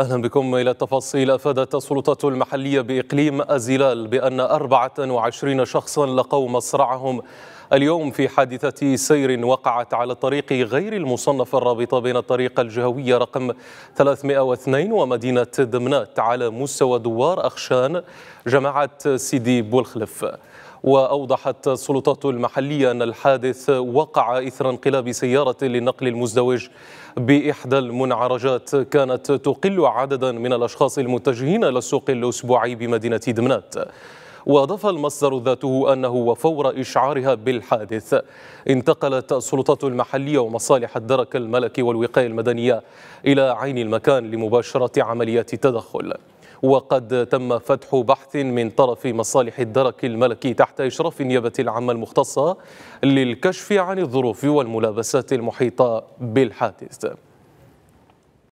أهلا بكم إلى التفاصيل أفادت السلطات المحلية بإقليم أزيلال بأن 24 شخصا لقوا مصرعهم اليوم في حادثة سير وقعت على الطريق غير المصنف الرابطة بين الطريقة الجهوية رقم 302 ومدينة دمنات على مستوى دوار أخشان جماعة سيدي بولخلف وأوضحت السلطات المحلية أن الحادث وقع إثر انقلاب سيارة للنقل المزدوج بإحدى المنعرجات كانت تقل عددا من الأشخاص المتجهين إلى السوق الأسبوعي بمدينة دمنات وأضاف المصدر ذاته أنه وفور إشعارها بالحادث انتقلت السلطات المحلية ومصالح الدرك الملكي والوقاية المدنية إلى عين المكان لمباشرة عمليات التدخل وقد تم فتح بحث من طرف مصالح الدرك الملكي تحت إشراف النيابة العامة المختصة للكشف عن الظروف والملابسات المحيطة بالحادث